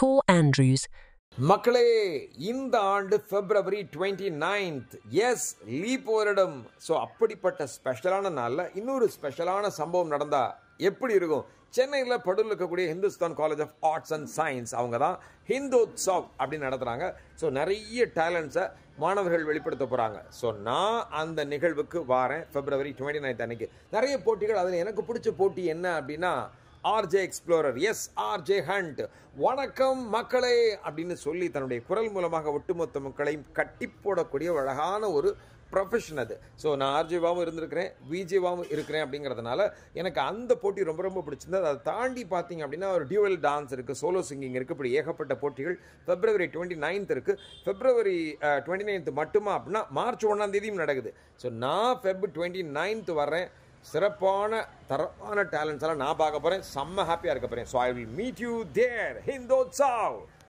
கோ Andrews மக்களே இந்த ஆண்டு பிப்ரவரி டுவெண்ட்டி நைன்த் எஸ் லீப் வருடம் ஸோ அப்படிப்பட்ட ஸ்பெஷலான நாளில் இன்னொரு ஸ்பெஷலான சம்பவம் நடந்தா எப்படி இருக்கும் சென்னையில் படுவில் இருக்கக்கூடிய Hindustan college of arts and science அவங்க தான் ஹிந்துத்சவ் அப்படின்னு நடத்துகிறாங்க ஸோ நிறைய டேலண்ட்ஸை மாணவர்கள் வெளிப்படுத்த போகிறாங்க ஸோ நான் அந்த நிகழ்வுக்கு வாரேன் பிப்ரவரி டுவெண்ட்டி நைன்த் அன்னைக்கு நிறைய போட்டிகள் அதில் எனக்கு பிடிச்ச போட்டி என்ன அப்படின்னா RJ explorers RJ hunt வணக்கம் மக்களே அப்படின்னு சொல்லி தன்னுடைய குரல் மூலமாக ஒட்டுமொத்த மக்களையும் கட்டி போடக்கூடிய அழகான ஒரு ப்ரொஃபஷன் அது ஸோ நான் ஆர்ஜேவாகவும் இருந்திருக்கிறேன் விஜேவாகவும் இருக்கிறேன் அப்படிங்கிறதுனால எனக்கு அந்த போட்டி ரொம்ப ரொம்ப பிடிச்சிருந்தது அதை தாண்டி பார்த்தீங்க அப்படின்னா ஒரு டியூவல் டான்ஸ் இருக்குது சோலோ சிங்கிங் இருக்குது இப்படி ஏகப்பட்ட போட்டிகள் ஃபெப்ரவரி டுவெண்ட்டி நைன்த் இருக்குது ஃபெப்ரவரி டுவெண்ட்டி நைன்த் மட்டுமா அப்படின்னா மார்ச் ஒன்றாம் தேதியும் நடக்குது ஸோ நான் ஃபெப் டுவெண்ட்டி நைன்த் வர்றேன் சிறப்பான தரமான டேலண்ட்ஸ் எல்லாம் நான் பார்க்க போகிறேன் செம்ம ஹாப்பியாக இருக்க போகிறேன் so I will meet you there Zhao